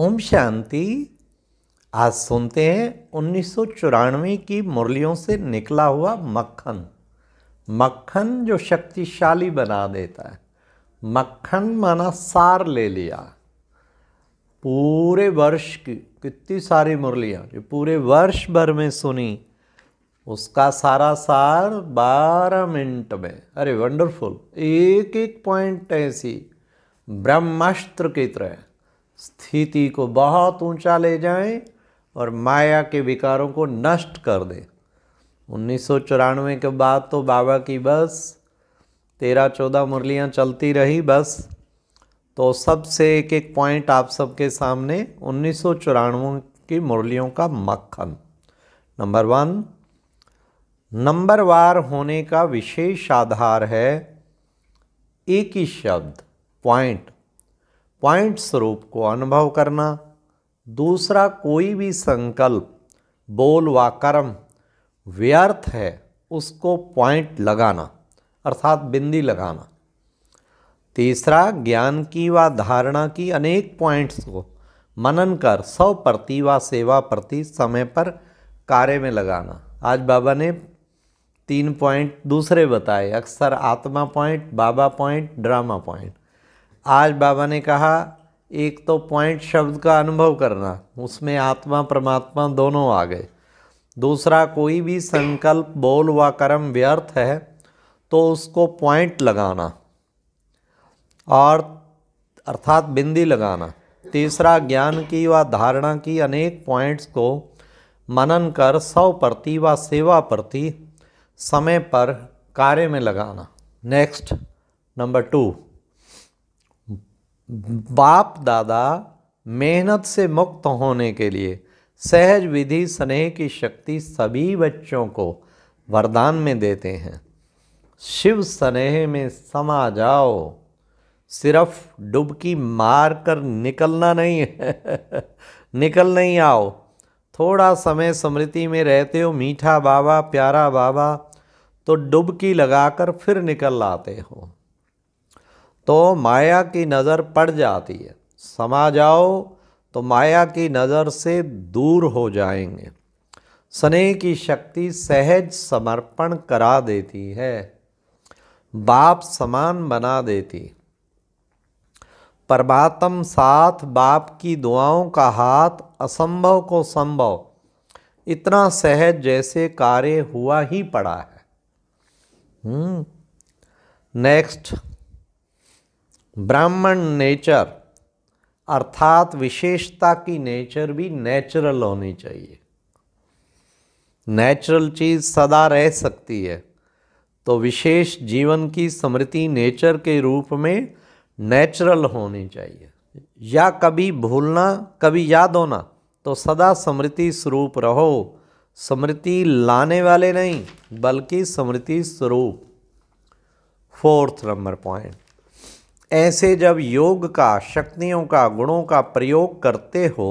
ओम शांति आज सुनते हैं उन्नीस की मुरलियों से निकला हुआ मक्खन मक्खन जो शक्तिशाली बना देता है मक्खन माना सार ले लिया पूरे वर्ष की कितनी सारी मुरलियाँ जो पूरे वर्ष भर में सुनी उसका सारा सार बारह मिनट में अरे वंडरफुल एक एक पॉइंट ऐसी ब्रह्मास्त्र की तरह स्थिति को बहुत ऊंचा ले जाएं और माया के विकारों को नष्ट कर दें उन्नीस के बाद तो बाबा की बस तेरह चौदह मुरलियाँ चलती रही बस तो सबसे एक एक पॉइंट आप सबके सामने उन्नीस की मुरलियों का मक्खन नंबर वन नंबर वार होने का विशेष आधार है एक ही शब्द पॉइंट पॉइंट स्वरूप को अनुभव करना दूसरा कोई भी संकल्प बोल व कर्म व्यर्थ है उसको पॉइंट लगाना अर्थात बिंदी लगाना तीसरा ज्ञान की व धारणा की अनेक पॉइंट्स को मनन कर सौ प्रति व सेवा प्रति समय पर कार्य में लगाना आज बाबा ने तीन पॉइंट दूसरे बताए अक्सर आत्मा पॉइंट बाबा पॉइंट ड्रामा पॉइंट आज बाबा ने कहा एक तो पॉइंट शब्द का अनुभव करना उसमें आत्मा परमात्मा दोनों आ गए दूसरा कोई भी संकल्प बोल व कर्म व्यर्थ है तो उसको पॉइंट लगाना और अर्थात बिंदी लगाना तीसरा ज्ञान की व धारणा की अनेक पॉइंट्स को मनन कर सौ प्रति व सेवा प्रति समय पर कार्य में लगाना नेक्स्ट नंबर टू बाप दादा मेहनत से मुक्त होने के लिए सहज विधि स्नेह की शक्ति सभी बच्चों को वरदान में देते हैं शिव स्नेह में समा जाओ सिर्फ डुबकी मार कर निकलना नहीं है निकल नहीं आओ थोड़ा समय स्मृति में रहते हो मीठा बाबा प्यारा बाबा तो डुबकी लगाकर फिर निकल आते हो तो माया की नज़र पड़ जाती है समा जाओ तो माया की नज़र से दूर हो जाएंगे स्नेह की शक्ति सहज समर्पण करा देती है बाप समान बना देती परमात्म साथ बाप की दुआओं का हाथ असंभव को संभव इतना सहज जैसे कार्य हुआ ही पड़ा है नेक्स्ट हम्म, hmm. ब्राह्मण नेचर अर्थात विशेषता की नेचर भी नेचुरल होनी चाहिए नेचुरल चीज़ सदा रह सकती है तो विशेष जीवन की स्मृति नेचर के रूप में नेचुरल होनी चाहिए या कभी भूलना कभी याद होना तो सदा स्मृति स्वरूप रहो स्मृति लाने वाले नहीं बल्कि स्मृति स्वरूप फोर्थ नंबर पॉइंट ऐसे जब योग का शक्तियों का गुणों का प्रयोग करते हो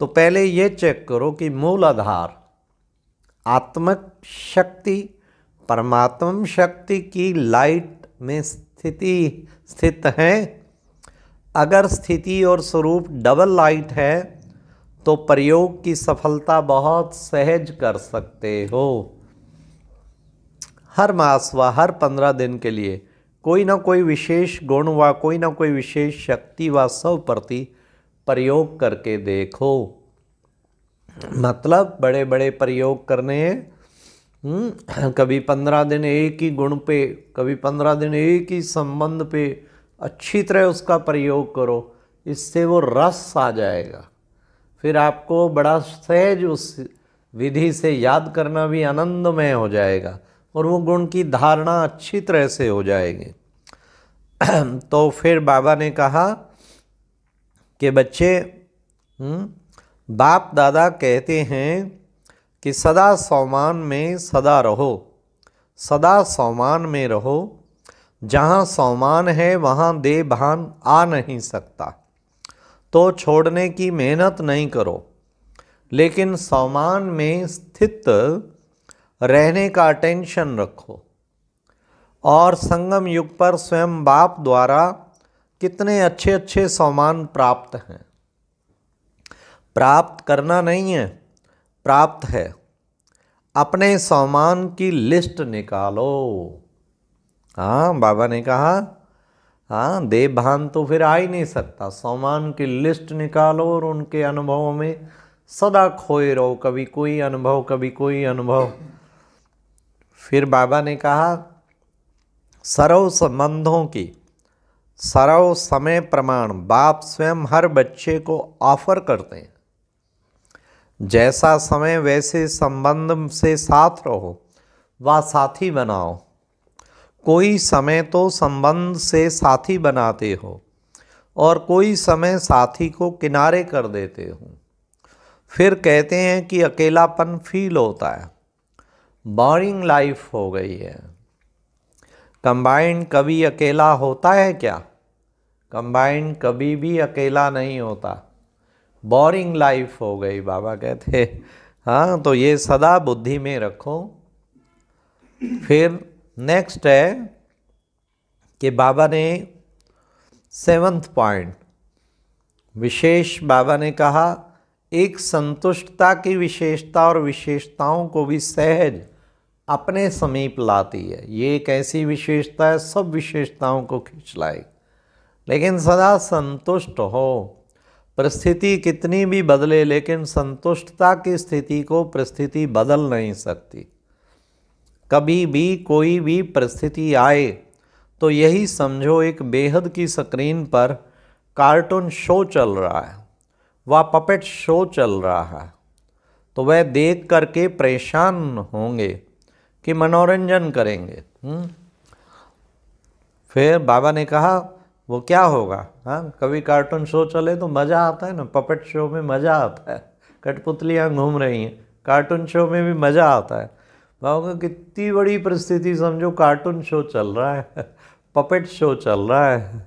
तो पहले ये चेक करो कि मूल आधार आत्मक शक्ति परमात्म शक्ति की लाइट में स्थिति स्थित है अगर स्थिति और स्वरूप डबल लाइट है तो प्रयोग की सफलता बहुत सहज कर सकते हो हर मास व हर पंद्रह दिन के लिए कोई ना कोई विशेष गुण व कोई ना कोई विशेष शक्ति व सब प्रति प्रयोग करके देखो मतलब बड़े बड़े प्रयोग करने हैं हम्म, कभी पंद्रह दिन एक ही गुण पे कभी पंद्रह दिन एक ही संबंध पे अच्छी तरह उसका प्रयोग करो इससे वो रस आ जाएगा फिर आपको बड़ा सहज उस विधि से याद करना भी आनंदमय हो जाएगा और वो गुण की धारणा अच्छी तरह से हो जाएगी तो फिर बाबा ने कहा कि बच्चे हम्म, बाप दादा कहते हैं कि सदा सामान में सदा रहो सदा सामान में रहो जहाँ सामान है वहाँ दे भान आ नहीं सकता तो छोड़ने की मेहनत नहीं करो लेकिन सौमान में स्थित रहने का टेंशन रखो और संगम युग पर स्वयं बाप द्वारा कितने अच्छे अच्छे सामान प्राप्त हैं प्राप्त करना नहीं है प्राप्त है अपने सामान की लिस्ट निकालो हाँ बाबा ने कहा हाँ देव भान तो फिर आ ही नहीं सकता सामान की लिस्ट निकालो और उनके अनुभवों में सदा खोए रहो कभी कोई अनुभव कभी कोई अनुभव फिर बाबा ने कहा सर्व संबंधों की सर्व समय प्रमाण बाप स्वयं हर बच्चे को ऑफर करते हैं जैसा समय वैसे संबंध से साथ रहो व साथी बनाओ कोई समय तो संबंध से साथी बनाते हो और कोई समय साथी को किनारे कर देते हो फिर कहते हैं कि अकेलापन फील होता है बोरिंग लाइफ हो गई है कंबाइंड कभी अकेला होता है क्या कंबाइंड कभी भी अकेला नहीं होता बोरिंग लाइफ हो गई बाबा कहते हाँ तो ये सदा बुद्धि में रखो फिर नेक्स्ट है कि बाबा ने सेवन्थ पॉइंट विशेष बाबा ने कहा एक संतुष्टता की विशेषता और विशेषताओं को भी सहज अपने समीप लाती है ये एक ऐसी विशेषता है सब विशेषताओं को खींच लाए लेकिन सदा संतुष्ट हो परिस्थिति कितनी भी बदले लेकिन संतुष्टता की स्थिति को परिस्थिति बदल नहीं सकती कभी भी कोई भी परिस्थिति आए तो यही समझो एक बेहद की स्क्रीन पर कार्टून शो चल रहा है वह पपेट शो चल रहा है तो वह देख करके परेशान होंगे कि मनोरंजन करेंगे हम्म? फिर बाबा ने कहा वो क्या होगा हाँ कभी कार्टून शो चले तो मज़ा आता है ना पपेट शो में मज़ा आता है कठपुतलियाँ घूम रही हैं कार्टून शो में भी मज़ा आता है बाबा का कितनी बड़ी परिस्थिति समझो कार्टून शो चल रहा है पपेट शो चल रहा है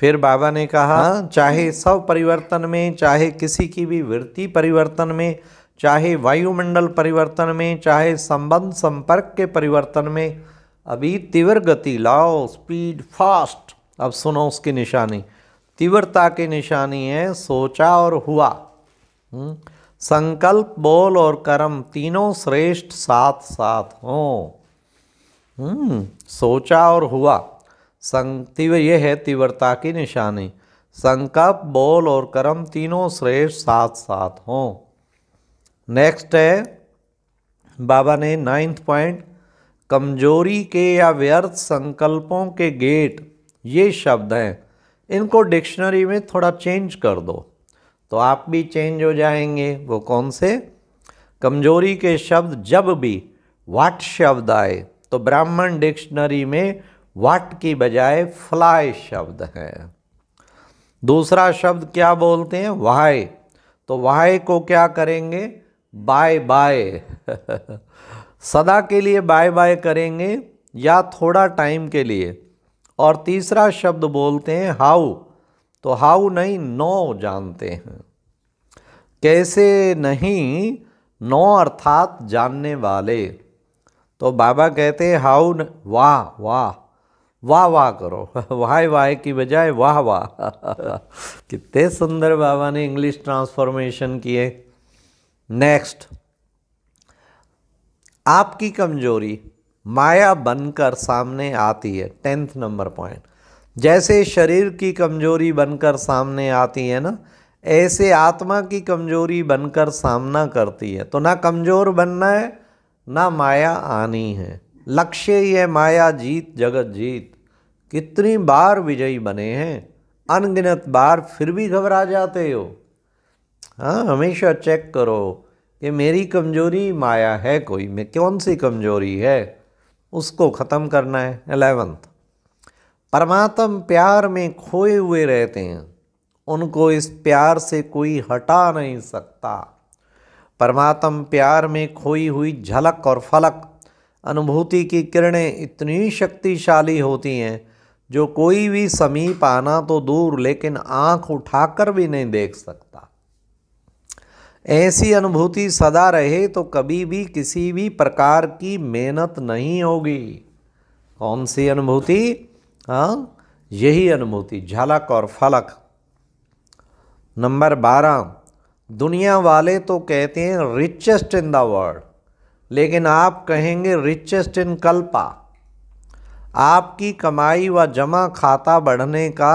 फिर बाबा ने कहा हाँ, चाहे सब परिवर्तन में चाहे किसी की भी वृत्ति परिवर्तन में चाहे वायुमंडल परिवर्तन में चाहे संबंध संपर्क के परिवर्तन में अभी तीव्र गति लाओ स्पीड फास्ट अब सुनो उसकी निशानी तीव्रता की निशानी है सोचा और हुआ हम्म? संकल्प बोल और कर्म तीनों श्रेष्ठ साथ साथ हों हम्म? सोचा और हुआ तीव्र यह है तीव्रता की निशानी संकल्प बोल और कर्म तीनों श्रेष्ठ साथ साथ हों नेक्स्ट है बाबा ने नाइन्थ पॉइंट कमजोरी के या व्यर्थ संकल्पों के गेट ये शब्द हैं इनको डिक्शनरी में थोड़ा चेंज कर दो तो आप भी चेंज हो जाएंगे वो कौन से कमजोरी के शब्द जब भी वाट शब्द आए तो ब्राह्मण डिक्शनरी में वाट की बजाय फ्लाई शब्द है दूसरा शब्द क्या बोलते हैं वाय तो वाय को क्या करेंगे बाय बाय सदा के लिए बाय बाय करेंगे या थोड़ा टाइम के लिए और तीसरा शब्द बोलते हैं हाउ तो हाउ नहीं नो जानते हैं कैसे नहीं नो अर्थात जानने वाले तो बाबा कहते हैं हाउ वाह वाह वाह वाह करो वाह वाह की बजाय वाह वाह कितने सुंदर बाबा ने इंग्लिश ट्रांसफॉर्मेशन किए नेक्स्ट आपकी कमजोरी माया बनकर सामने आती है टेंथ नंबर पॉइंट जैसे शरीर की कमजोरी बनकर सामने आती है ना ऐसे आत्मा की कमजोरी बनकर सामना करती है तो ना कमजोर बनना है ना माया आनी है लक्ष्य ही है माया जीत जगत जीत कितनी बार विजयी बने हैं अनगिनत बार फिर भी घबरा जाते हो हाँ हमेशा चेक करो कि मेरी कमजोरी माया है कोई में कौन सी कमजोरी है उसको ख़त्म करना है एलेवंथ परमात्म प्यार में खोए हुए रहते हैं उनको इस प्यार से कोई हटा नहीं सकता परमात्म प्यार में खोई हुई झलक और फलक अनुभूति की किरणें इतनी शक्तिशाली होती हैं जो कोई भी समीप आना तो दूर लेकिन आंख उठाकर भी नहीं देख सकता ऐसी अनुभूति सदा रहे तो कभी भी किसी भी प्रकार की मेहनत नहीं होगी कौन सी अनुभूति हाँ यही अनुभूति झलक और फलक नंबर बारह दुनिया वाले तो कहते हैं रिचेस्ट इन द वर्ल्ड लेकिन आप कहेंगे रिचेस्ट इन कल्पा आपकी कमाई व जमा खाता बढ़ने का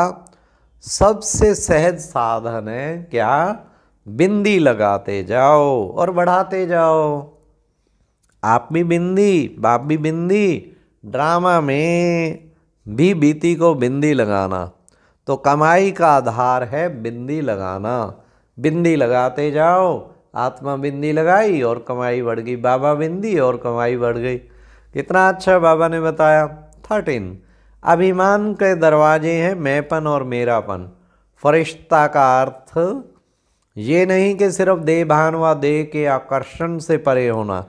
सबसे सहज साधन है क्या बिंदी लगाते जाओ और बढ़ाते जाओ आप भी बिंदी बाप भी बिंदी ड्रामा में भी बीती को बिंदी लगाना तो कमाई का आधार है बिंदी लगाना बिंदी लगाते जाओ आत्मा बिंदी लगाई और कमाई बढ़ गई बाबा बिंदी और कमाई बढ़ गई कितना अच्छा बाबा ने बताया थर्टीन अभिमान के दरवाजे हैं मैंपन और मेरापन फरिश्ता का अर्थ ये नहीं कि सिर्फ देहभान व देह के आकर्षण से परे होना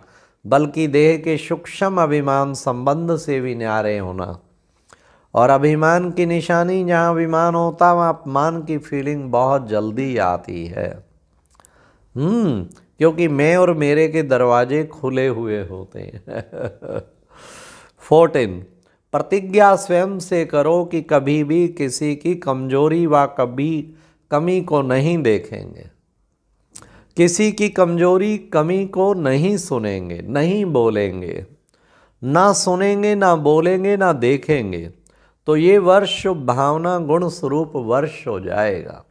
बल्कि देह के सूक्ष्म अभिमान संबंध से भी न्यारे होना और अभिमान की निशानी जहाँ अभिमान होता वहाँ अपमान की फीलिंग बहुत जल्दी आती है हम्म, क्योंकि मैं और मेरे के दरवाजे खुले हुए होते हैं फोर्टीन प्रतिज्ञा स्वयं से करो कि कभी भी किसी की कमजोरी व कभी कमी को नहीं देखेंगे किसी की कमजोरी कमी को नहीं सुनेंगे नहीं बोलेंगे ना सुनेंगे ना बोलेंगे ना देखेंगे तो ये वर्ष भावना गुण स्वरूप वर्ष हो जाएगा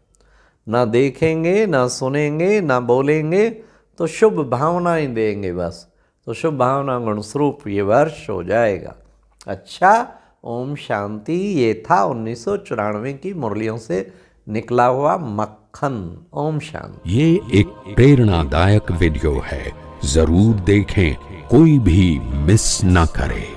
ना देखेंगे ना सुनेंगे ना बोलेंगे तो शुभ भावनाएं देंगे बस तो शुभ भावना गुण स्वरूप ये वर्ष हो जाएगा अच्छा ओम शांति ये था उन्नीस की मुरलियों से निकला हुआ मक्का खन ओम शांति ये एक प्रेरणादायक वीडियो है जरूर देखें कोई भी मिस ना करे